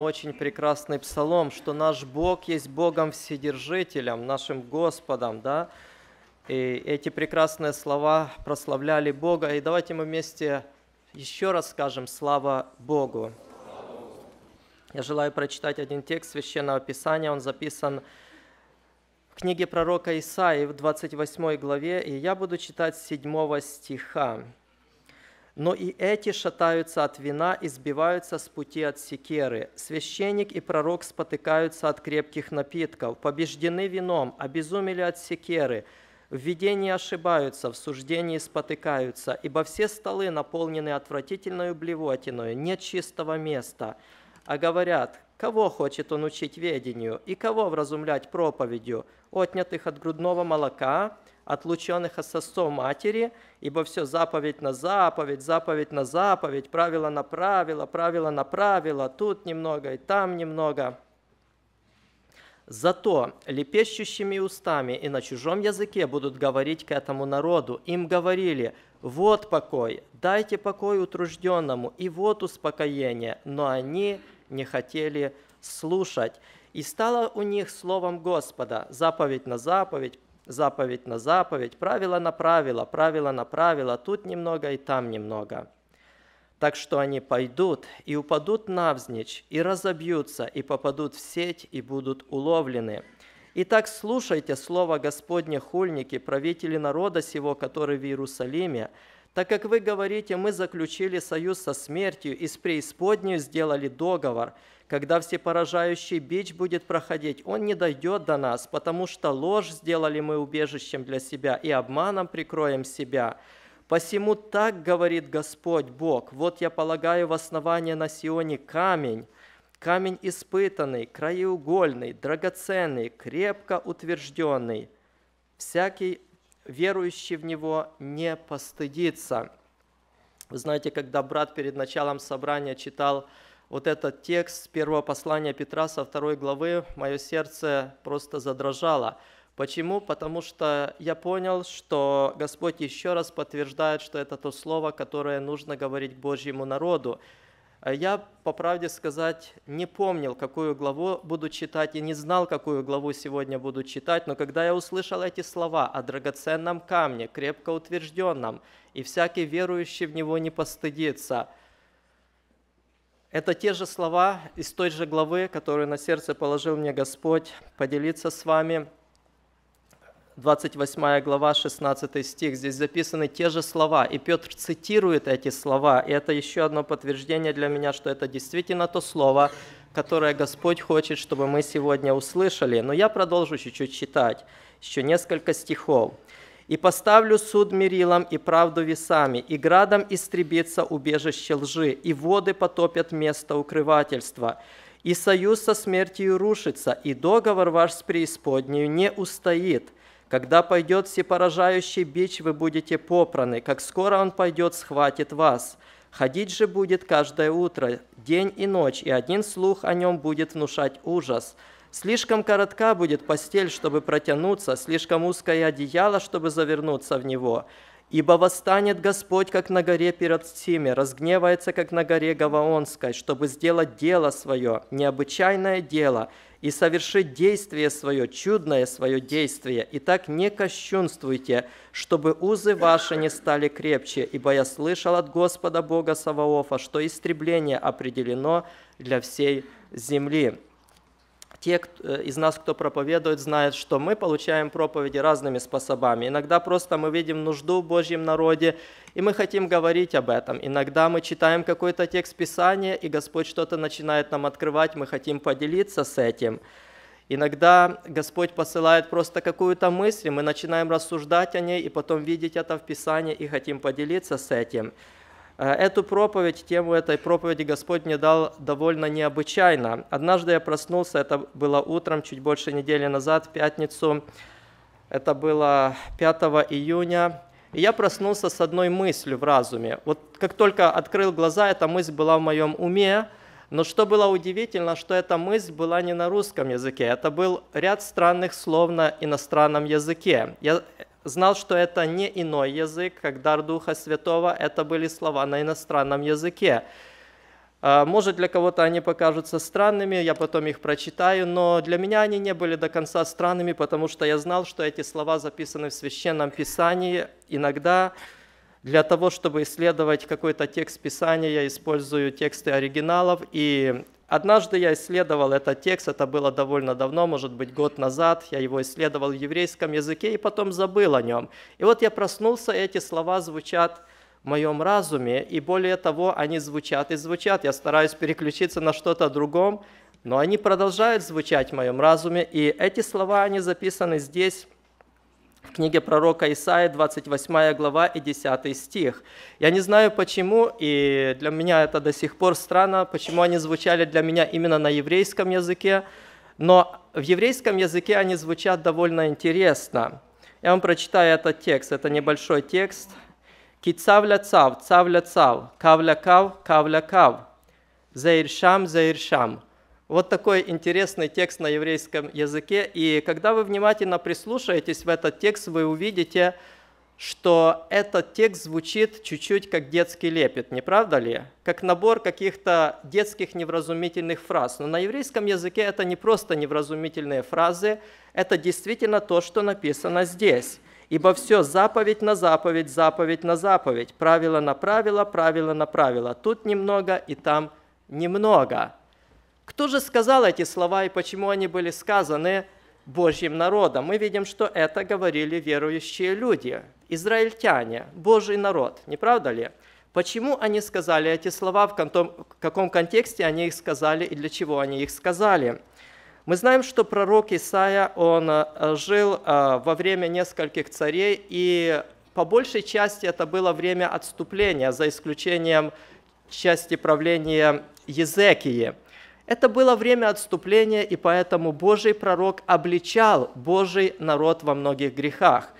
очень прекрасный псалом, что наш Бог есть Богом Вседержителем, нашим Господом, да? И эти прекрасные слова прославляли Бога. И давайте мы вместе еще раз скажем «Слава Богу». Я желаю прочитать один текст Священного Писания. Он записан в книге пророка Исаии в 28 главе, и я буду читать 7 стиха но и эти шатаются от вина и сбиваются с пути от секеры. Священник и пророк спотыкаются от крепких напитков, побеждены вином, обезумели от секеры. В видении ошибаются, в суждении спотыкаются, ибо все столы наполнены отвратительной блевотиной, нет чистого места. А говорят, Кого хочет он учить ведению и кого вразумлять проповедью, отнятых от грудного молока, отлученных от сосцов матери, ибо все заповедь на заповедь, заповедь на заповедь, правило на правило, правило на правило, тут немного и там немного. Зато лепещущими устами и на чужом языке будут говорить к этому народу. Им говорили, вот покой, дайте покой утружденному, и вот успокоение. Но они не хотели слушать. И стало у них словом Господа заповедь на заповедь, заповедь на заповедь, правило на правило, правило на правило, тут немного и там немного. Так что они пойдут и упадут навзничь, и разобьются, и попадут в сеть, и будут уловлены. Итак, слушайте слово Господне хульники, правители народа сего, который в Иерусалиме, так как вы говорите, мы заключили союз со смертью и с преисподней сделали договор. Когда всепоражающий бич будет проходить, он не дойдет до нас, потому что ложь сделали мы убежищем для себя и обманом прикроем себя. Посему так говорит Господь Бог, вот я полагаю в основание на Сионе камень, камень испытанный, краеугольный, драгоценный, крепко утвержденный. Всякий верующий в Него не постыдится. Вы знаете, когда брат перед началом собрания читал вот этот текст первого послания Петра со второй главы, мое сердце просто задрожало. Почему? Потому что я понял, что Господь еще раз подтверждает, что это то слово, которое нужно говорить Божьему народу. Э, я, по правде сказать, не помнил, какую главу буду читать, и не знал, какую главу сегодня буду читать, но когда я услышал эти слова о драгоценном камне, крепко утвержденном, и всякий верующий в него не постыдится, это те же слова из той же главы, которую на сердце положил мне Господь, поделиться с вами – 28 глава, 16 стих, здесь записаны те же слова, и Петр цитирует эти слова, и это еще одно подтверждение для меня, что это действительно то слово, которое Господь хочет, чтобы мы сегодня услышали. Но я продолжу чуть-чуть читать, еще несколько стихов. «И поставлю суд мерилом и правду весами, и градом истребится убежище лжи, и воды потопят место укрывательства» и союз со смертью рушится, и договор ваш с преисподнею не устоит. Когда пойдет всепоражающий бич, вы будете попраны, как скоро он пойдет, схватит вас. Ходить же будет каждое утро, день и ночь, и один слух о нем будет внушать ужас. Слишком коротка будет постель, чтобы протянуться, слишком узкое одеяло, чтобы завернуться в него. Ибо восстанет Господь, как на горе перед Симе, разгневается, как на горе Гаваонской, чтобы сделать дело свое, необычайное дело, и совершить действие свое, чудное свое действие. И так не кощунствуйте, чтобы узы ваши не стали крепче, ибо я слышал от Господа Бога Саваофа, что истребление определено для всей земли» те э, из нас, кто проповедует, знают, что мы получаем проповеди разными способами. Иногда просто мы видим нужду в Божьем народе, и мы хотим говорить об этом. Иногда мы читаем какой-то текст Писания, и Господь что-то начинает нам открывать, мы хотим поделиться с этим. Иногда Господь посылает просто какую-то мысль, мы начинаем рассуждать о ней, и потом видеть это в Писании, и хотим поделиться с этим. Э, эту проповедь, тему этой проповеди Господь мне дал довольно необычайно. Однажды я проснулся, это было утром, чуть больше недели назад, в пятницу, это было 5 июня, и я проснулся с одной мыслью в разуме. Вот как только открыл глаза, эта мысль была в моем уме, но что было удивительно, что эта мысль была не на русском языке, это был ряд странных слов на иностранном языке. Я, знал, что это не иной язык, как дар Духа Святого, это были слова на иностранном языке. А, может, для кого-то они покажутся странными, я потом их прочитаю, но для меня они не были до конца странными, потому что я знал, что эти слова записаны в Священном Писании. Иногда для того, чтобы исследовать какой-то текст Писания, я использую тексты оригиналов, и Однажды я исследовал этот текст, это было довольно давно, может быть год назад, я его исследовал в еврейском языке и потом забыл о нем. И вот я проснулся, и эти слова звучат в моем разуме, и более того, они звучат и звучат. Я стараюсь переключиться на что-то другом, но они продолжают звучать в моем разуме, и эти слова, они записаны здесь, в книге пророка Исаия, 28 глава и 10 стих. Я не знаю почему, и для меня это до сих пор странно, почему они звучали для меня именно на еврейском языке, но в еврейском языке они звучат довольно интересно. Я вам прочитаю этот текст, это небольшой текст. «Кицавля цав, цавля цав, кавля кав, кавля кав, заиршам, заиршам». Вот такой интересный текст на еврейском языке. И когда вы внимательно прислушаетесь в этот текст, вы увидите, что этот текст звучит чуть-чуть как детский лепет, не правда ли? Как набор каких-то детских невразумительных фраз. Но на еврейском языке это не просто невразумительные фразы, это действительно то, что написано здесь. Ибо все заповедь на заповедь, заповедь на заповедь, правило на правило, правило на правило. Тут немного и там немного. Кто же сказал эти слова и почему они были сказаны Божьим народом? Мы видим, что это говорили верующие люди, израильтяне, Божий народ, не правда ли? Почему они сказали эти слова, в каком, контексте они их сказали и для чего они их сказали? Мы знаем, что пророк Исаия, он э, жил э, во время нескольких царей, и по большей части это было время отступления, за исключением части правления Езекии – это было время отступления, и поэтому Божий пророк обличал Божий народ во многих грехах.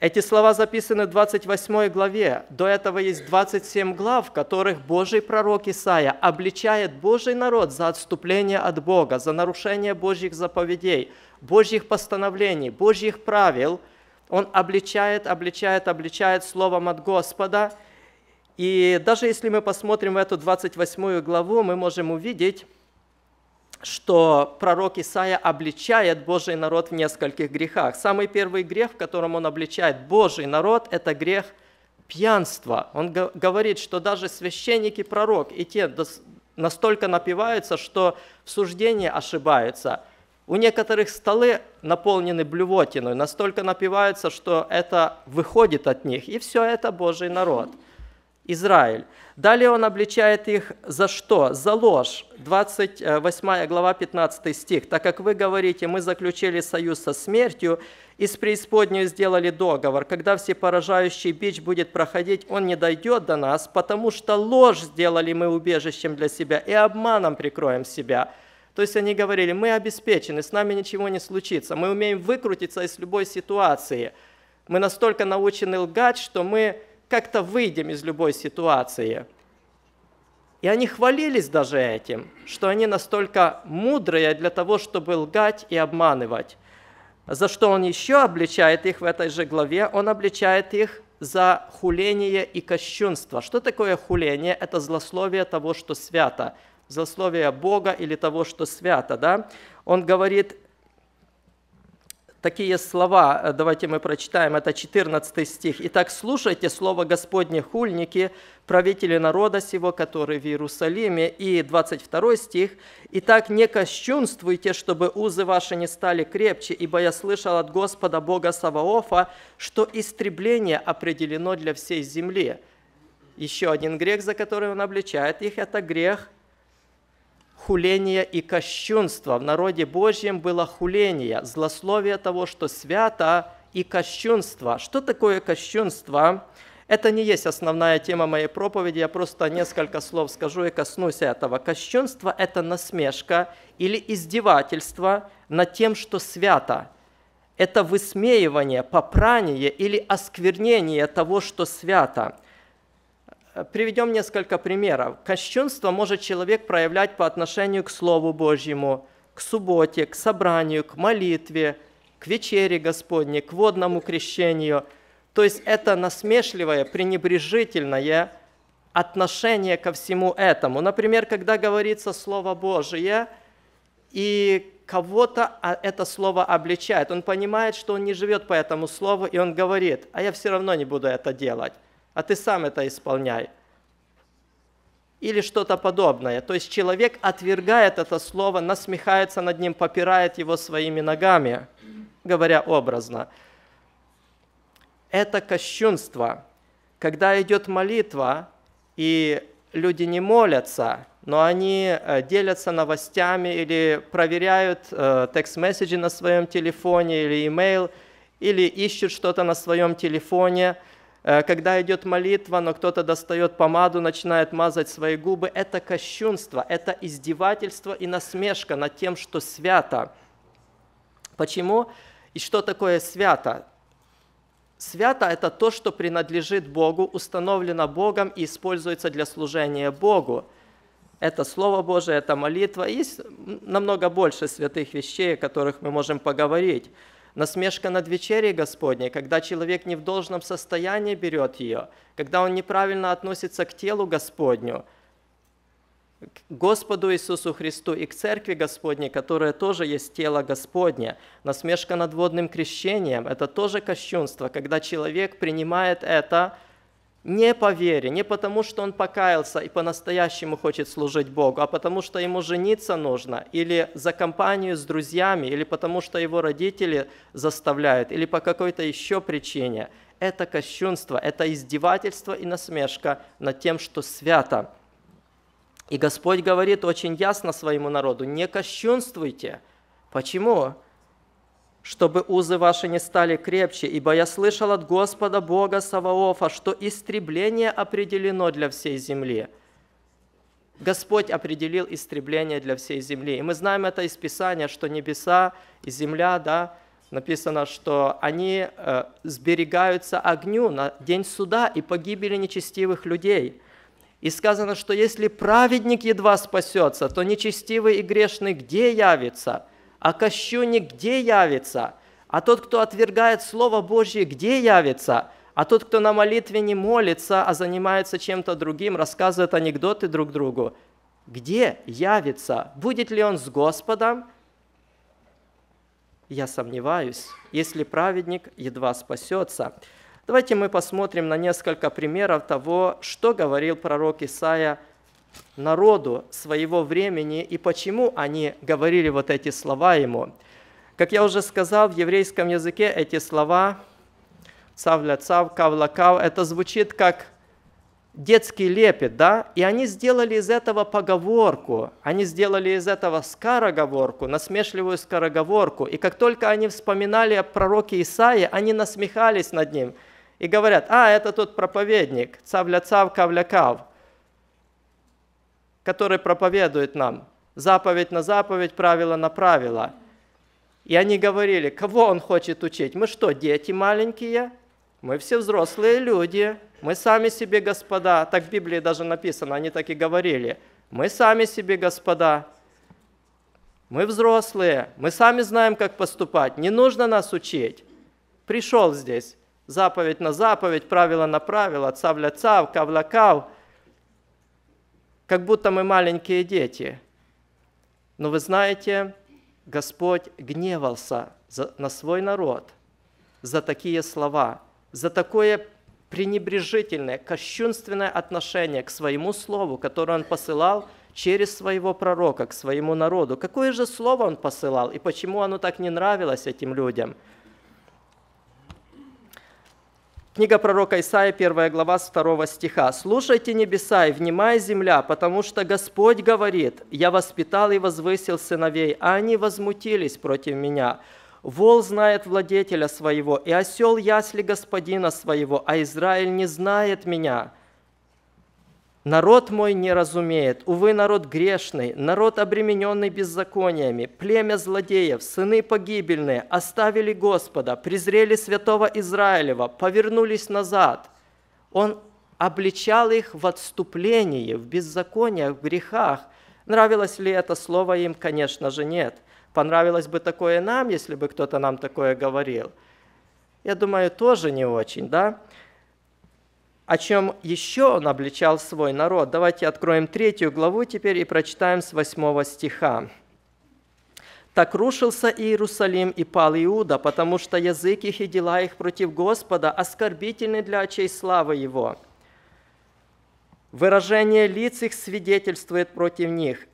Эти слова записаны в 28 главе. До этого есть 27 глав, в которых Божий пророк Исаия обличает Божий народ за отступление от Бога, за нарушение Божьих заповедей, Божьих постановлений, Божьих правил. Он обличает, обличает, обличает словом от Господа – и даже если мы посмотрим в эту 28 главу, мы можем увидеть, что пророк Исаия обличает Божий народ в нескольких грехах. Самый первый грех, в котором он обличает Божий народ, это грех пьянства. Он говорит, что даже священники пророк и те настолько напиваются, что в суждении ошибаются. У некоторых столы наполнены блювотиной, настолько напиваются, что это выходит от них. И все это Божий народ – Израиль. Далее он обличает их за что? За ложь. 28 глава, 15 стих. «Так как вы говорите, мы заключили союз со смертью и с преисподней сделали договор. Когда всепоражающий бич будет проходить, он не дойдет до нас, потому что ложь сделали мы убежищем для себя и обманом прикроем себя». То есть они говорили, мы обеспечены, с нами ничего не случится, мы умеем выкрутиться из любой ситуации. Мы настолько научены лгать, что мы как-то выйдем из любой ситуации. И они хвалились даже этим, что они настолько мудрые для того, чтобы лгать и обманывать. За что он еще обличает их в этой же главе? Он обличает их за хуление и кощунство. Что такое хуление? Это злословие того, что свято. Злословие Бога или того, что свято. Да? Он говорит, Такие слова, э, давайте мы прочитаем, это 14 стих. «Итак, слушайте слово Господне хульники, правители народа сего, которые в Иерусалиме». И 22 стих. «Итак, не кощунствуйте, чтобы узы ваши не стали крепче, ибо я слышал от Господа Бога Саваофа, что истребление определено для всей земли». Еще один грех, за который он обличает их, это грех хуление и кощунство. В народе Божьем было хуление, злословие того, что свято и кощунство. Что такое кощунство? Это не есть основная тема моей проповеди, я просто несколько слов скажу и коснусь этого. Кощунство – это насмешка или издевательство над тем, что свято. Это высмеивание, попрание или осквернение того, что свято приведем несколько примеров. Кощунство может человек проявлять по отношению к Слову Божьему, к субботе, к собранию, к молитве, к вечере Господне, к водному крещению. То есть это насмешливое, пренебрежительное отношение ко всему этому. Например, когда говорится Слово Божие, и кого-то а, это слово обличает, он понимает, что он не живет по этому слову, и он говорит, а я все равно не буду это делать а ты сам это исполняй. Или что-то подобное. То есть человек отвергает это слово, насмехается над ним, попирает его своими ногами, говоря образно. Это кощунство. Когда идет молитва, и люди не молятся, но они э, делятся новостями или проверяют э, текст-месседжи на своем телефоне или имейл, или ищут что-то на своем телефоне – Э, когда идет молитва, но кто-то достает помаду, начинает мазать свои губы, это кощунство, это издевательство и насмешка над тем, что свято. Почему? И что такое свято? Свято – это то, что принадлежит Богу, установлено Богом и используется для служения Богу. Это Слово Божие, это молитва. Есть намного больше святых вещей, о которых мы можем поговорить. Насмешка над вечерей Господней, когда человек не в должном состоянии берет ее, когда он неправильно относится к телу Господню, к Господу Иисусу Христу и к Церкви Господней, которая тоже есть тело Господне. Насмешка над водным крещением – это тоже кощунство, когда человек принимает это – не по вере, не потому, что он покаялся и по-настоящему хочет служить Богу, а потому, что ему жениться нужно, или за компанию с друзьями, или потому, что его родители заставляют, или по какой-то еще причине. Это кощунство, это издевательство и насмешка над тем, что свято. И Господь говорит очень ясно своему народу, не кощунствуйте. Почему? чтобы узы ваши не стали крепче, ибо я слышал от Господа Бога Саваофа, что истребление определено для всей земли». Господь определил истребление для всей земли. И мы знаем это из Писания, что небеса и земля, да, написано, что они э, сберегаются огню на день суда и погибели нечестивых людей. И сказано, что если праведник едва спасется, то нечестивый и грешный где явится – а кощунник где явится? А тот, кто отвергает Слово Божье, где явится? А тот, кто на молитве не молится, а занимается чем-то другим, рассказывает анекдоты друг другу, где явится? Будет ли он с Господом? Я сомневаюсь, если праведник едва спасется. Давайте мы посмотрим на несколько примеров того, что говорил пророк Исаия народу своего времени и почему они говорили вот эти слова ему. Как я уже сказал, в еврейском языке эти слова «цавля цав», «кавла кав» это звучит как детский лепет, да? И они сделали из этого поговорку, они сделали из этого скороговорку, насмешливую скороговорку. И как только они вспоминали о пророке Исаии, они насмехались над ним и говорят, а, это тот проповедник, цавля цав, кавля кав который проповедует нам. Заповедь на заповедь, правило на правило. И они говорили, кого он хочет учить? Мы что, дети маленькие? Мы все взрослые люди, мы сами себе господа. Так в Библии даже написано, они так и говорили. Мы сами себе господа. Мы взрослые, мы сами знаем, как поступать. Не нужно нас учить. Пришел здесь, заповедь на заповедь, правило на правило, цав ля цав, кав кав как будто мы маленькие дети. Но вы знаете, Господь гневался на свой народ за такие слова, за такое пренебрежительное, кощунственное отношение к своему слову, которое он посылал через своего пророка к своему народу. Какое же слово он посылал и почему оно так не нравилось этим людям? Книга пророка Исаия, 1 глава, с 2 стиха. «Слушайте небеса и внимай земля, потому что Господь говорит, «Я воспитал и возвысил сыновей, а они возмутились против меня». Вол знает владетеля своего, и осел ясли господина своего, а Израиль не знает меня». Народ мой не разумеет, увы, народ грешный, народ обремененный беззакониями, племя злодеев, сыны погибельные, оставили Господа, презрели святого Израилева, повернулись назад. Он обличал их в отступлении, в беззакониях, в грехах. Нравилось ли это слово им? Конечно же, нет. Понравилось бы такое нам, если бы кто-то нам такое говорил? Я думаю, тоже не очень, да? о чем еще он обличал свой народ. Давайте откроем третью главу теперь и прочитаем с восьмого стиха. «Так рушился Иерусалим и пал Иуда, потому что язык их и дела их против Господа оскорбительны для очей славы Его. Выражение лиц их свидетельствует против них,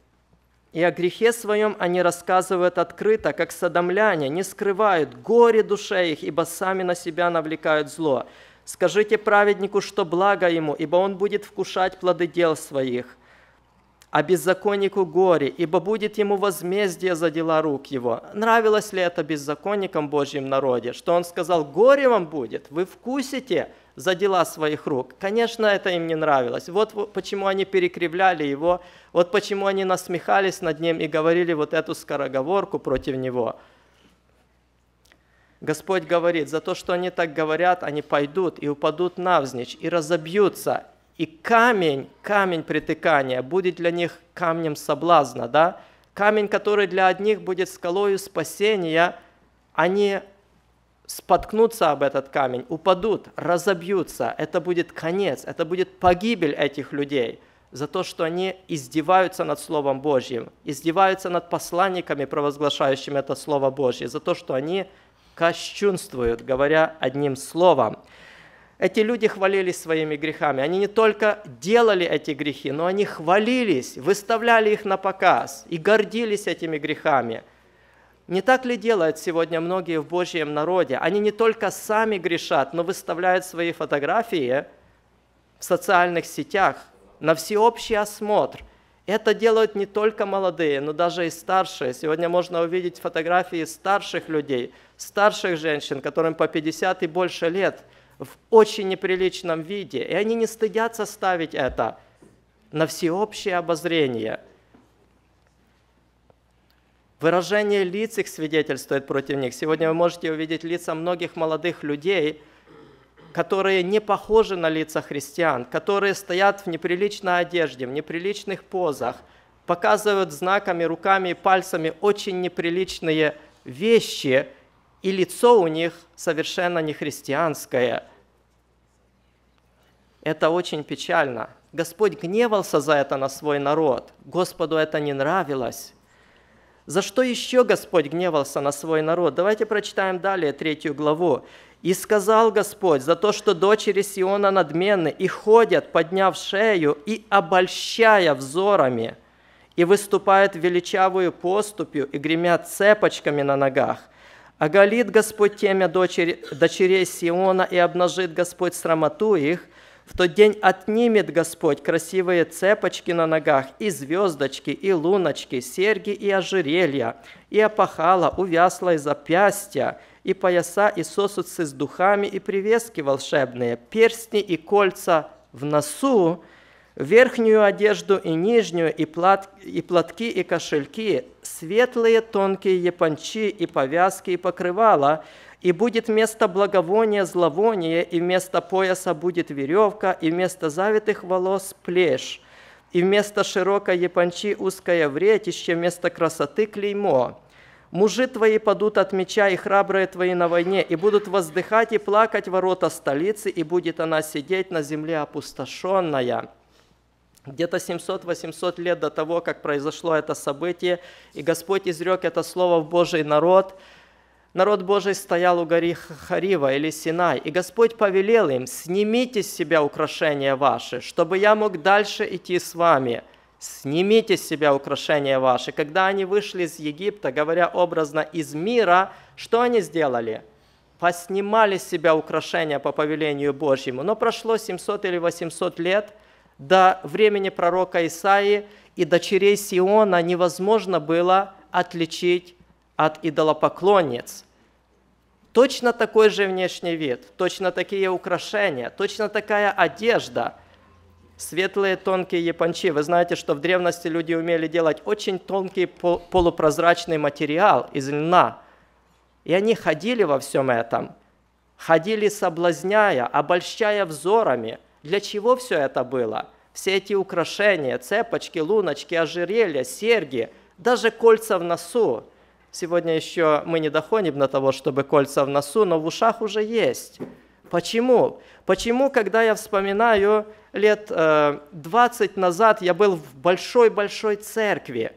и о грехе своем они рассказывают открыто, как садомляне, не скрывают горе душе их, ибо сами на себя навлекают зло. Скажите праведнику, что благо ему, ибо он будет вкушать плоды дел своих. А беззаконнику горе, ибо будет ему возмездие за дела рук его. Нравилось ли это беззаконникам Божьим народе, что он сказал, горе вам будет, вы вкусите за дела своих рук. Конечно, это им не нравилось. Вот почему они перекривляли его, вот почему они насмехались над ним и говорили вот эту скороговорку против него – Господь говорит, за то, что они так говорят, они пойдут и упадут навзничь, и разобьются, и камень, камень притыкания будет для них камнем соблазна, да? Камень, который для одних будет скалою спасения, они споткнутся об этот камень, упадут, разобьются. Это будет конец, это будет погибель этих людей за то, что они издеваются над Словом Божьим, издеваются над посланниками, провозглашающими это Слово Божье, за то, что они кощунствуют, говоря одним словом. Эти люди хвалились своими грехами. Они не только делали эти грехи, но они хвалились, выставляли их на показ и гордились этими грехами. Не так ли делают сегодня многие в Божьем народе? Они не только сами грешат, но выставляют свои фотографии в социальных сетях на всеобщий осмотр. Это делают не только молодые, но даже и старшие. Сегодня можно увидеть фотографии старших людей, старших женщин, которым по 50 и больше лет, в очень неприличном виде. И они не стыдятся ставить это на всеобщее обозрение. Выражение лиц их свидетельствует против них. Сегодня вы можете увидеть лица многих молодых людей – которые не похожи на лица христиан, которые стоят в неприличной одежде, в неприличных позах, показывают знаками, руками и пальцами очень неприличные вещи, и лицо у них совершенно не христианское. Это очень печально. Господь гневался за это на свой народ. Господу это не нравилось. За что еще Господь гневался на свой народ? Давайте прочитаем далее третью главу. И сказал Господь за то, что дочери Сиона надменны и ходят, подняв шею и обольщая взорами, и выступают величавую поступью и гремят цепочками на ногах. Оголит Господь темя дочери, дочерей Сиона и обнажит Господь срамоту их. В тот день отнимет Господь красивые цепочки на ногах, и звездочки, и луночки, серьги и ожерелья, и опахала, увясла и запястья – и пояса, и сосудцы с духами, и привески волшебные, перстни и кольца в носу, верхнюю одежду и нижнюю, и, плат, и платки, и кошельки, светлые тонкие япончи, и повязки, и покрывала, и будет вместо благовония зловоние, и вместо пояса будет веревка, и вместо завитых волос плешь, и вместо широкой япончи узкое вретище, вместо красоты клеймо. Мужи твои падут от меча, и храбрые твои на войне, и будут воздыхать и плакать ворота столицы, и будет она сидеть на земле опустошенная». Где-то 700-800 лет до того, как произошло это событие, и Господь изрек это слово в Божий народ, народ Божий стоял у горы Харива или Синай, и Господь повелел им, «Снимите с себя украшения ваши, чтобы я мог дальше идти с вами» снимите с себя украшения ваши. Когда они вышли из Египта, говоря образно из мира, что они сделали? Поснимали с себя украшения по повелению Божьему. Но прошло 700 или 800 лет до времени пророка Исаии, и дочерей Сиона невозможно было отличить от идолопоклонниц. Точно такой же внешний вид, точно такие украшения, точно такая одежда – Светлые тонкие япончи. Вы знаете, что в древности люди умели делать очень тонкий полупрозрачный материал из льна. И они ходили во всем этом. Ходили соблазняя, обольщая взорами. Для чего все это было? Все эти украшения, цепочки, луночки, ожерелья, серьги, даже кольца в носу. Сегодня еще мы не доходим на того, чтобы кольца в носу, но в ушах уже есть. Почему? Почему, когда я вспоминаю, лет э, 20 назад я был в большой-большой церкви,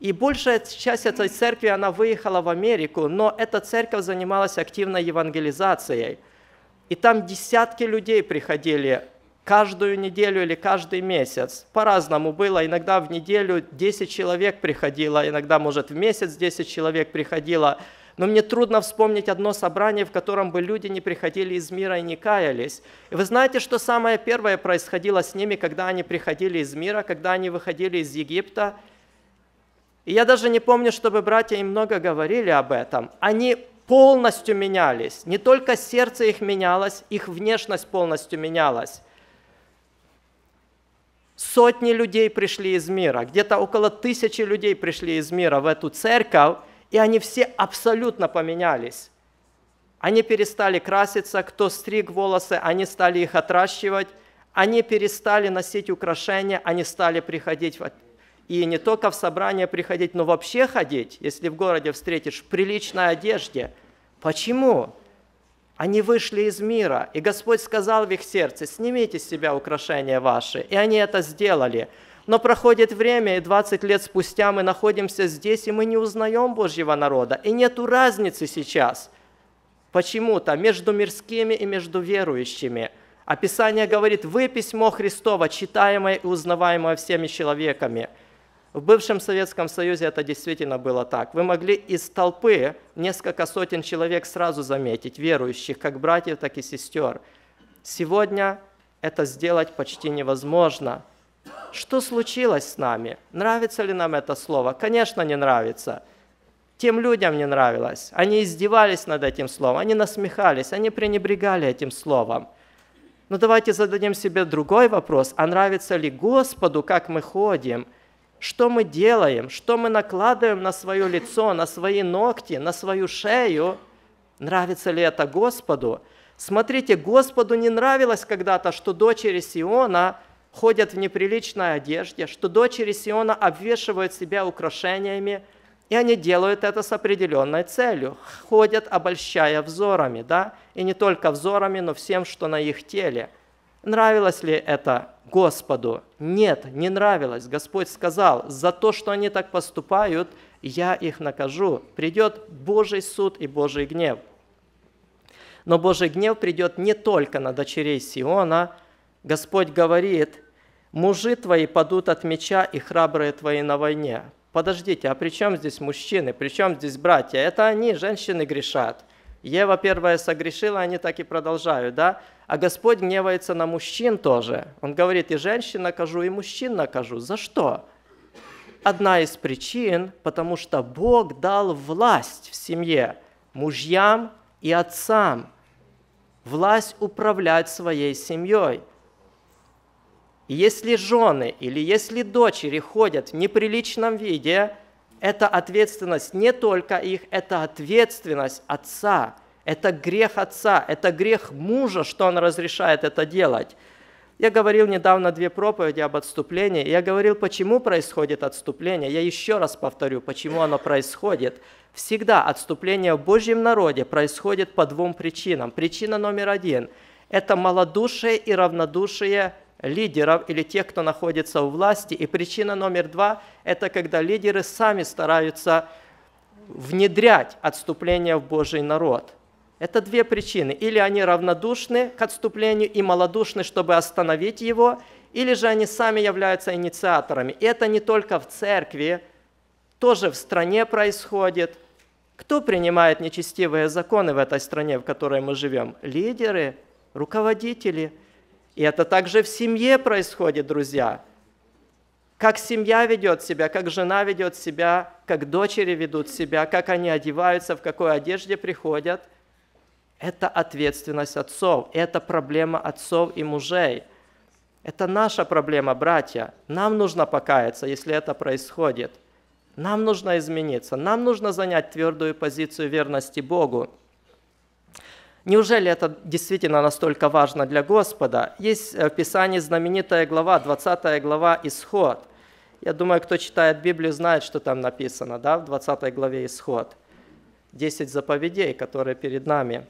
и большая часть этой церкви, она выехала в Америку, но эта церковь занималась активной евангелизацией. И там десятки людей приходили каждую неделю или каждый месяц. По-разному было. Иногда в неделю 10 человек приходило, иногда, может, в месяц 10 человек приходило. Но мне трудно вспомнить одно собрание, в котором бы люди не приходили из мира и не каялись. И вы знаете, что самое первое происходило с ними, когда они приходили из мира, когда они выходили из Египта? И я даже не помню, чтобы братья им много говорили об этом. Они полностью менялись. Не только сердце их менялось, их внешность полностью менялась. Сотни людей пришли из мира, где-то около тысячи людей пришли из мира в эту церковь, и они все абсолютно поменялись. Они перестали краситься, кто стриг волосы, они стали их отращивать, они перестали носить украшения, они стали приходить в... и не только в собрание приходить, но вообще ходить, если в городе встретишь, в приличной одежде. Почему? Они вышли из мира, и Господь сказал в их сердце, снимите с себя украшения ваши, и они это сделали. Но проходит время, и 20 лет спустя мы находимся здесь, и мы не узнаем Божьего народа. И нет разницы сейчас почему-то между мирскими и между верующими. Описание говорит, вы письмо Христово, читаемое и узнаваемое всеми человеками. В бывшем Советском Союзе это действительно было так. Вы могли из толпы несколько сотен человек сразу заметить, верующих, как братьев, так и сестер. Сегодня это сделать почти невозможно – что случилось с нами? Нравится ли нам это слово? Конечно, не нравится. Тем людям не нравилось. Они издевались над этим словом, они насмехались, они пренебрегали этим словом. Но давайте зададим себе другой вопрос. А нравится ли Господу, как мы ходим? Что мы делаем? Что мы накладываем на свое лицо, на свои ногти, на свою шею? Нравится ли это Господу? Смотрите, Господу не нравилось когда-то, что дочери Сиона – ходят в неприличной одежде, что дочери Сиона обвешивают себя украшениями, и они делают это с определенной целью. Ходят, обольщая взорами, да? И не только взорами, но всем, что на их теле. Нравилось ли это Господу? Нет, не нравилось. Господь сказал, за то, что они так поступают, я их накажу. Придет Божий суд и Божий гнев. Но Божий гнев придет не только на дочерей Сиона. Господь говорит, Мужи твои падут от меча, и храбрые твои на войне. Подождите, а при чем здесь мужчины? При чем здесь братья? Это они, женщины, грешат. Ева первая согрешила, они так и продолжают, да? А Господь гневается на мужчин тоже. Он говорит, и женщин накажу, и мужчин накажу. За что? Одна из причин, потому что Бог дал власть в семье мужьям и отцам. Власть управлять своей семьей – и если жены или если дочери ходят в неприличном виде, это ответственность не только их, это ответственность отца. Это грех отца, это грех мужа, что он разрешает это делать. Я говорил недавно две проповеди об отступлении. Я говорил, почему происходит отступление. Я еще раз повторю, почему оно происходит. Всегда отступление в Божьем народе происходит по двум причинам. Причина номер один – это малодушие и равнодушие лидеров или тех, кто находится у власти. И причина номер два – это когда лидеры сами стараются внедрять отступление в Божий народ. Это две причины. Или они равнодушны к отступлению и малодушны, чтобы остановить его, или же они сами являются инициаторами. И это не только в церкви, тоже в стране происходит. Кто принимает нечестивые законы в этой стране, в которой мы живем? Лидеры, руководители – и это также в семье происходит, друзья. Как семья ведет себя, как жена ведет себя, как дочери ведут себя, как они одеваются, в какой одежде приходят. Это ответственность отцов, это проблема отцов и мужей. Это наша проблема, братья. Нам нужно покаяться, если это происходит. Нам нужно измениться, нам нужно занять твердую позицию верности Богу. Неужели это действительно настолько важно для Господа? Есть э, в Писании знаменитая глава, 20 глава «Исход». Я думаю, кто читает Библию, знает, что там написано, да, в 20 главе «Исход». 10 заповедей, которые перед нами.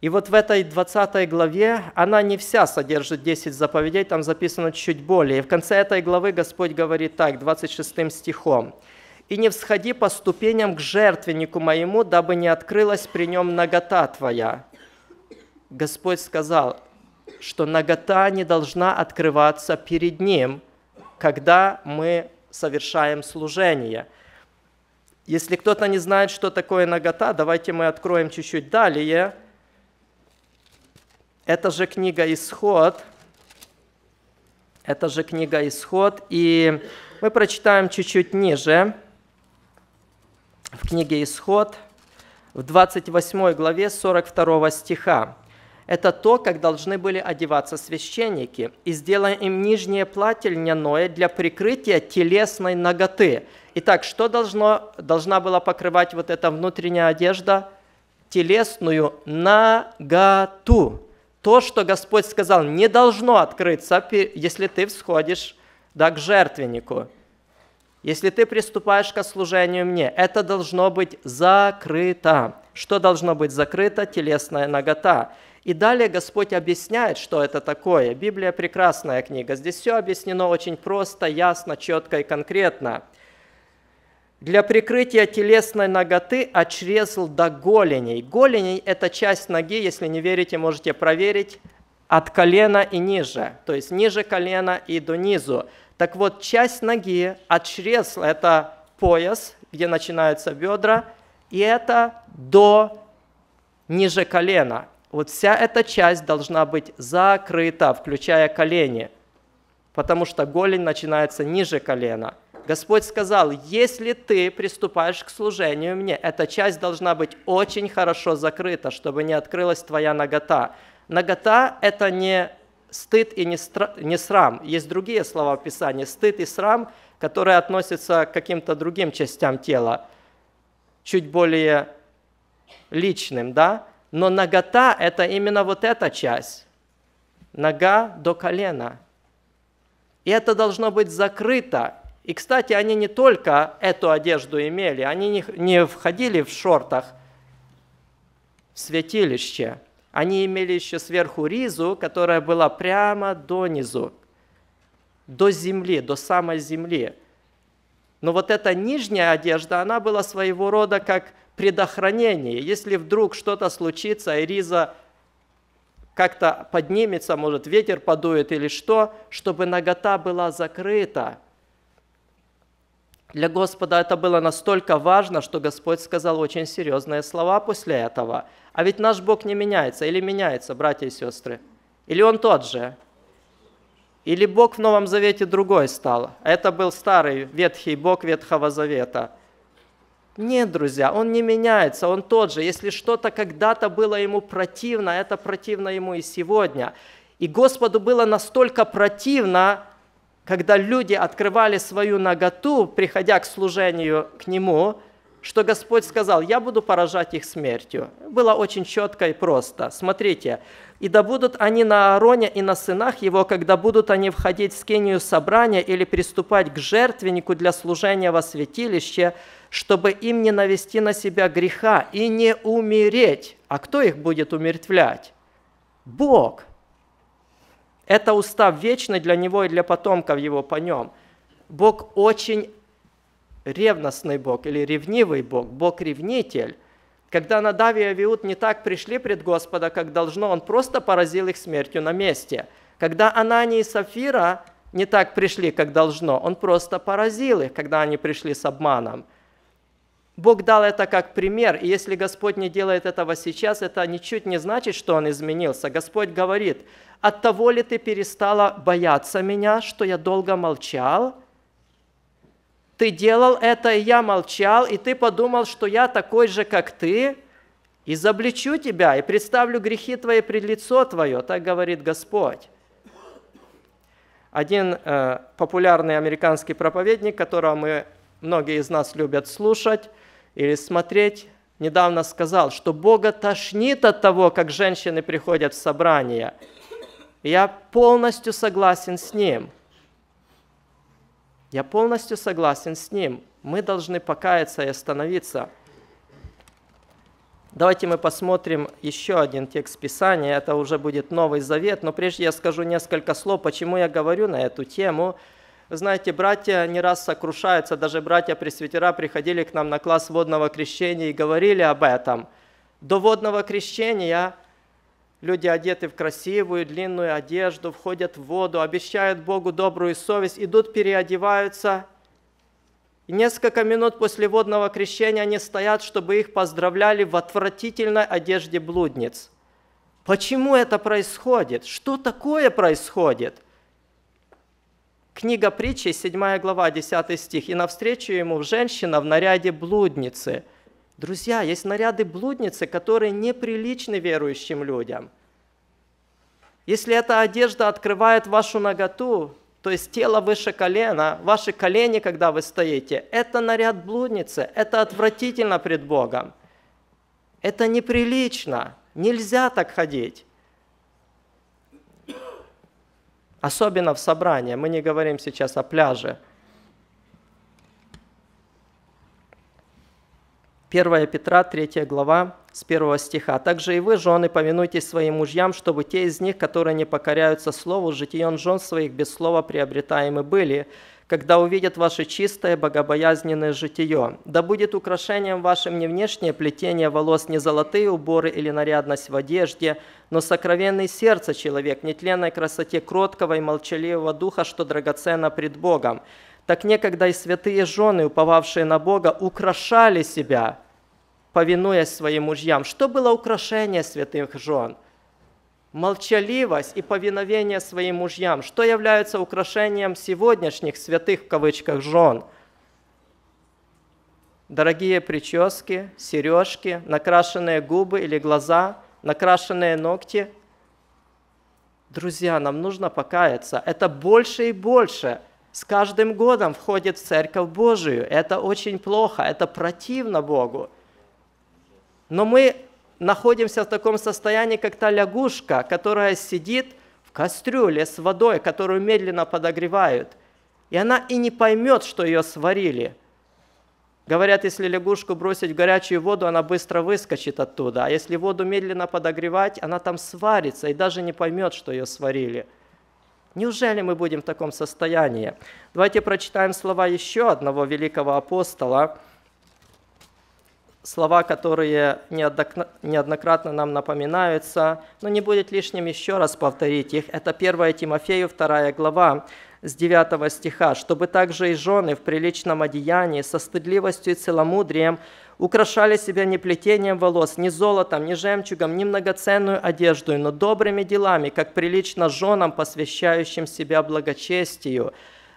И вот в этой 20 главе она не вся содержит 10 заповедей, там записано чуть более. И в конце этой главы Господь говорит так, 26 стихом и не всходи по ступеням к жертвеннику моему, дабы не открылась при нем нагота твоя». Господь сказал, что нагота не должна открываться перед Ним, когда мы совершаем служение. Если кто-то не знает, что такое нагота, давайте мы откроем чуть-чуть далее. Это же книга «Исход». Это же книга «Исход». И мы прочитаем чуть-чуть ниже в книге «Исход» в 28 главе 42 стиха. Это то, как должны были одеваться священники. «И сделаем им нижнее платье льняное для прикрытия телесной ноготы». Итак, что должно, должна была покрывать вот эта внутренняя одежда? Телесную ноготу? То, что Господь сказал, не должно открыться, если ты всходишь да, к жертвеннику. Если ты приступаешь к служению мне, это должно быть закрыто. Что должно быть закрыто? Телесная нагота. И далее Господь объясняет, что это такое. Библия прекрасная книга. Здесь все объяснено очень просто, ясно, четко и конкретно. Для прикрытия телесной ноготы отрезал до голеней. Голени – это часть ноги, если не верите, можете проверить, от колена и ниже, то есть ниже колена и до низу. Так вот, часть ноги от чресла – это пояс, где начинаются бедра, и это до ниже колена. Вот вся эта часть должна быть закрыта, включая колени, потому что голень начинается ниже колена. Господь сказал, если ты приступаешь к служению мне, эта часть должна быть очень хорошо закрыта, чтобы не открылась твоя ногота. Ногота это не стыд и не, срам. Есть другие слова в Писании. Стыд и срам, которые относятся к каким-то другим частям тела, чуть более личным, да? Но нагота – это именно вот эта часть. Нога до колена. И это должно быть закрыто. И, кстати, они не только эту одежду имели, они не, не входили в шортах в святилище – они имели еще сверху ризу, которая была прямо донизу, до земли, до самой земли. Но вот эта нижняя одежда, она была своего рода как предохранение. Если вдруг что-то случится, и риза как-то поднимется, может, ветер подует или что, чтобы нагота была закрыта. Для Господа это было настолько важно, что Господь сказал очень серьезные слова после этого – а ведь наш Бог не меняется или меняется, братья и сестры? Или Он тот же? Или Бог в Новом Завете другой стал? Это был старый ветхий Бог Ветхого Завета. Нет, друзья, он не меняется, он тот же. Если что-то когда-то было ему противно, это противно ему и сегодня. И Господу было настолько противно, когда люди открывали свою наготу, приходя к служению к Нему, что Господь сказал, я буду поражать их смертью. Было очень четко и просто. Смотрите, «И да будут они на Аароне и на сынах его, когда будут они входить в скинию собрания или приступать к жертвеннику для служения во святилище, чтобы им не навести на себя греха и не умереть». А кто их будет умертвлять? Бог. Это устав вечный для него и для потомков его по нем. Бог очень ревностный Бог или ревнивый Бог, Бог-ревнитель. Когда Надави и Авиуд не так пришли пред Господа, как должно, Он просто поразил их смертью на месте. Когда Анани и Сафира не так пришли, как должно, Он просто поразил их, когда они пришли с обманом. Бог дал это как пример, и если Господь не делает этого сейчас, это ничуть не значит, что Он изменился. Господь говорит, от того ли ты перестала бояться меня, что я долго молчал – ты делал это, и я молчал, и ты подумал, что я такой же, как ты, и забличу тебя и представлю грехи твои пред лицо твое, так говорит Господь. Один э, популярный американский проповедник, которого мы, многие из нас любят слушать или смотреть, недавно сказал, что Бога тошнит от того, как женщины приходят в собрание. Я полностью согласен с ним – я полностью согласен с ним. Мы должны покаяться и остановиться. Давайте мы посмотрим еще один текст Писания, это уже будет Новый Завет, но прежде я скажу несколько слов, почему я говорю на эту тему. Вы знаете, братья не раз сокрушаются, даже братья-пресвитера приходили к нам на класс водного крещения и говорили об этом. До водного крещения Люди одеты в красивую длинную одежду, входят в воду, обещают Богу добрую совесть, идут, переодеваются. И несколько минут после водного крещения они стоят, чтобы их поздравляли в отвратительной одежде блудниц. Почему это происходит? Что такое происходит? Книга притчи, 7 глава, 10 стих. «И навстречу ему женщина в наряде блудницы – Друзья, есть наряды блудницы, которые неприличны верующим людям. Если эта одежда открывает вашу ноготу, то есть тело выше колена, ваши колени, когда вы стоите, это наряд блудницы, это отвратительно пред Богом. Это неприлично, нельзя так ходить. Особенно в собрании, мы не говорим сейчас о пляже – 1 Петра, 3 глава, с 1 стиха. «Также и вы, жены, повинуйтесь своим мужьям, чтобы те из них, которые не покоряются слову, житием жен своих без слова приобретаемы были, когда увидят ваше чистое, богобоязненное житие. Да будет украшением вашим не внешнее плетение волос, не золотые уборы или нарядность в одежде, но сокровенный сердце человек, нетленной красоте кроткого и молчаливого духа, что драгоценно пред Богом. Так некогда и святые жены, уповавшие на Бога, украшали себя, повинуясь своим мужьям. Что было украшение святых жен? Молчаливость и повиновение своим мужьям. Что является украшением сегодняшних святых в кавычках жен? Дорогие прически, сережки, накрашенные губы или глаза, накрашенные ногти. Друзья, нам нужно покаяться. Это больше и больше – с каждым годом входит в Церковь Божию. Это очень плохо, это противно Богу. Но мы находимся в таком состоянии, как та лягушка, которая сидит в кастрюле с водой, которую медленно подогревают. И она и не поймет, что ее сварили. Говорят, если лягушку бросить в горячую воду, она быстро выскочит оттуда. А если воду медленно подогревать, она там сварится и даже не поймет, что ее сварили – Неужели мы будем в таком состоянии? Давайте прочитаем слова еще одного великого апостола, слова, которые неоднократно нам напоминаются, но не будет лишним еще раз повторить их. Это 1 Тимофею 2 глава с 9 стиха, «Чтобы также и жены в приличном одеянии со стыдливостью и целомудрием украшали себя не плетением волос, не золотом, не жемчугом, не многоценную одеждой, но добрыми делами, как прилично женам, посвящающим себя благочестию.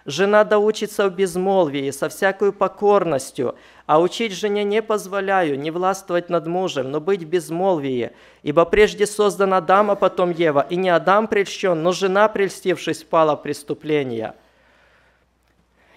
Жена доучится в безмолвии, со всякой покорностью, а учить жене не позволяю, не властвовать над мужем, но быть в безмолвии. Ибо прежде создан Адам, а потом Ева, и не Адам прельщен, но жена, прельстившись, пала в преступление».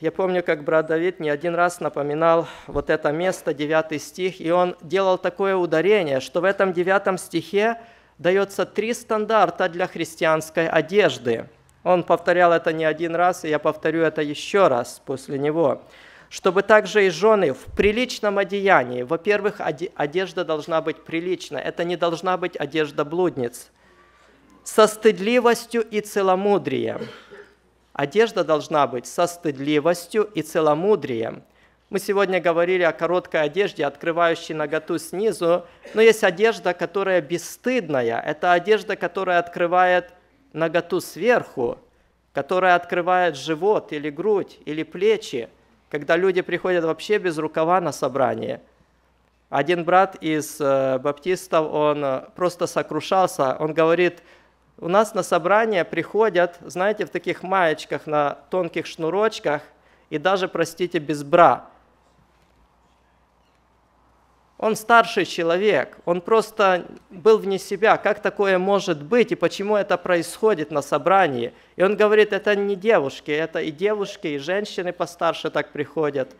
Я помню, как брат Давид не один раз напоминал вот это место, 9 стих, и он делал такое ударение, что в этом 9 стихе дается три стандарта для христианской одежды. Он повторял это не один раз, и я повторю это еще раз после него. Чтобы также и жены в приличном одеянии. Во-первых, одежда должна быть прилична. Это не должна быть одежда блудниц. Со стыдливостью и целомудрием Одежда должна быть со стыдливостью и целомудрием. Мы сегодня говорили о короткой одежде, открывающей наготу снизу, но есть одежда, которая бесстыдная. Это одежда, которая открывает наготу сверху, которая открывает живот или грудь или плечи, когда люди приходят вообще без рукава на собрание – один брат из э, баптистов, он э, просто сокрушался, он говорит, у нас на собрание приходят, знаете, в таких маечках на тонких шнурочках и даже, простите, без бра. Он старший человек, он просто был вне себя. Как такое может быть и почему это происходит на собрании? И он говорит, это не девушки, это и девушки, и женщины постарше так приходят.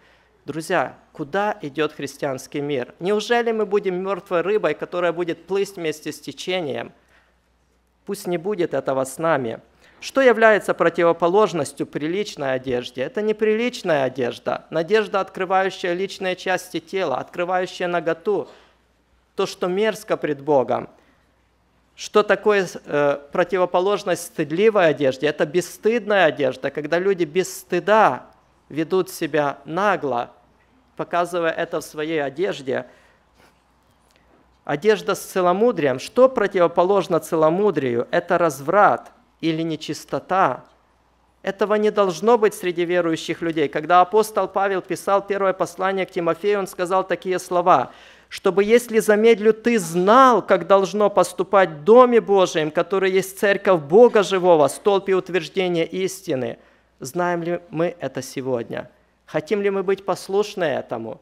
Друзья, куда идет христианский мир? Неужели мы будем мертвой рыбой, которая будет плыть вместе с течением – Пусть не будет этого с нами. Что является противоположностью приличной одежде? Это неприличная одежда, надежда, открывающая личные части тела, открывающая наготу, то, что мерзко пред Богом. Что такое э, противоположность стыдливой одежде? Это бесстыдная одежда, когда люди без стыда ведут себя нагло, показывая это в своей одежде – Одежда с целомудрием. Что противоположно целомудрию? Это разврат или нечистота. Этого не должно быть среди верующих людей. Когда апостол Павел писал первое послание к Тимофею, он сказал такие слова чтобы, если замедлю, ты знал, как должно поступать в Доме Божьем, который есть церковь Бога Живого, столб и утверждение истины. Знаем ли мы это сегодня? Хотим ли мы быть послушны этому?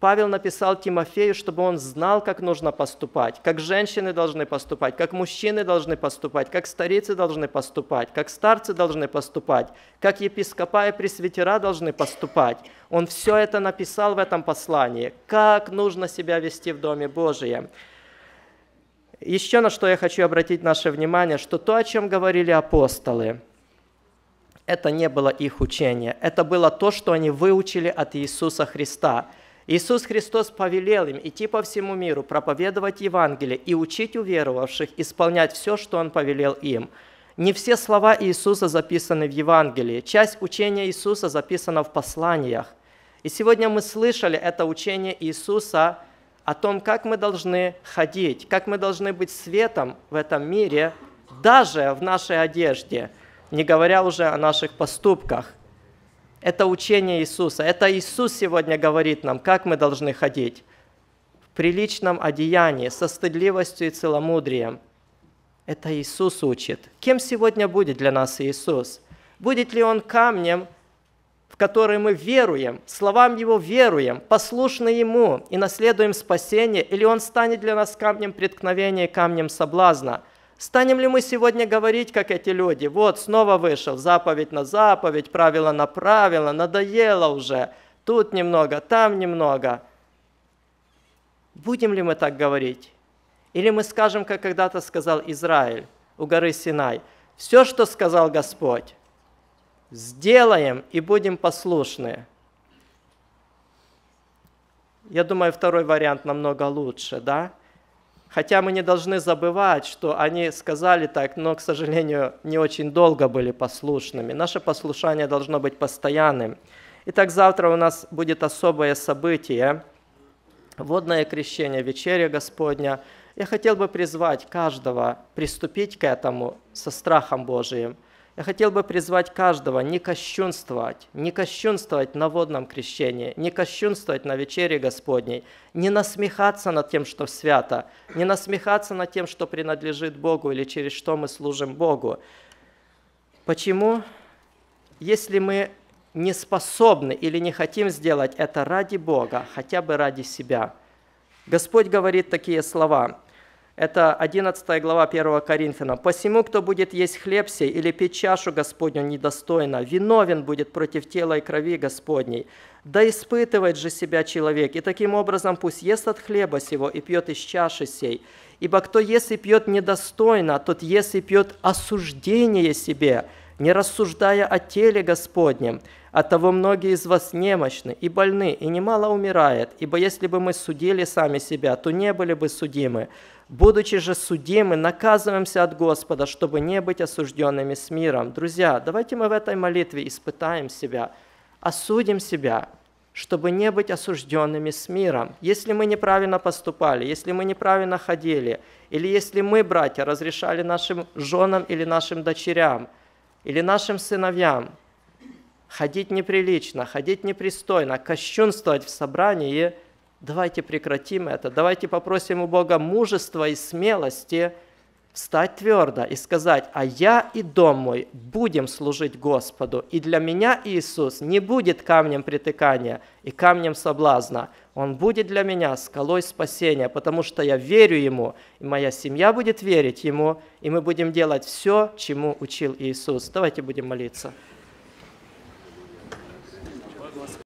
Павел написал Тимофею, чтобы он знал, как нужно поступать, как женщины должны поступать, как мужчины должны поступать, как старицы должны поступать, как старцы должны поступать, как епископа и пресвитера должны поступать. Он все это написал в этом послании, как нужно себя вести в Доме Божьем. Еще на что я хочу обратить наше внимание, что то, о чем говорили апостолы, это не было их учение, это было то, что они выучили от Иисуса Христа – Иисус Христос повелел им идти по всему миру, проповедовать Евангелие и учить уверовавших исполнять все, что Он повелел им. Не все слова Иисуса записаны в Евангелии, часть учения Иисуса записана в посланиях. И сегодня мы слышали это учение Иисуса о том, как мы должны ходить, как мы должны быть светом в этом мире, даже в нашей одежде, не говоря уже о наших поступках. Это учение Иисуса. Это Иисус сегодня говорит нам, как мы должны ходить. В приличном одеянии, со стыдливостью и целомудрием. Это Иисус учит. Кем сегодня будет для нас Иисус? Будет ли Он камнем, в который мы веруем, словам Его веруем, послушны Ему и наследуем спасение, или Он станет для нас камнем преткновения, камнем соблазна – Станем ли мы сегодня говорить, как эти люди? Вот, снова вышел, заповедь на заповедь, правило на правило, надоело уже. Тут немного, там немного. Будем ли мы так говорить? Или мы скажем, как когда-то сказал Израиль у горы Синай, «Все, что сказал Господь, сделаем и будем послушны». Я думаю, второй вариант намного лучше, да? Хотя мы не должны забывать, что они сказали так, но, к сожалению, не очень долго были послушными. Наше послушание должно быть постоянным. Итак, завтра у нас будет особое событие – водное крещение, вечеря Господня. Я хотел бы призвать каждого приступить к этому со страхом Божиим – я хотел бы призвать каждого не кощунствовать, не кощунствовать на водном крещении, не кощунствовать на вечере Господней, не насмехаться над тем, что свято, не насмехаться над тем, что принадлежит Богу или через что мы служим Богу. Почему? Если мы не способны или не хотим сделать это ради Бога, хотя бы ради себя. Господь говорит такие слова. Это 11 глава 1 Коринфянам. «Посему, кто будет есть хлеб сей или пить чашу Господню недостойно, виновен будет против тела и крови Господней. Да испытывает же себя человек, и таким образом пусть ест от хлеба сего и пьет из чаши сей. Ибо кто ест и пьет недостойно, тот ест и пьет осуждение себе, не рассуждая о теле Господнем. Оттого многие из вас немощны и больны, и немало умирает, ибо если бы мы судили сами себя, то не были бы судимы будучи же судимы, наказываемся от Господа, чтобы не быть осужденными с миром. Друзья, давайте мы в этой молитве испытаем себя, осудим себя, чтобы не быть осужденными с миром. Если мы неправильно поступали, если мы неправильно ходили, или если мы, братья, разрешали нашим женам или нашим дочерям, или нашим сыновьям ходить неприлично, ходить непристойно, кощунствовать в собрании – Давайте прекратим это. Давайте попросим у Бога мужества и смелости встать твердо и сказать, а я и дом мой будем служить Господу. И для меня Иисус не будет камнем притыкания и камнем соблазна. Он будет для меня скалой спасения, потому что я верю Ему, и моя семья будет верить Ему, и мы будем делать все, чему учил Иисус. Давайте будем молиться.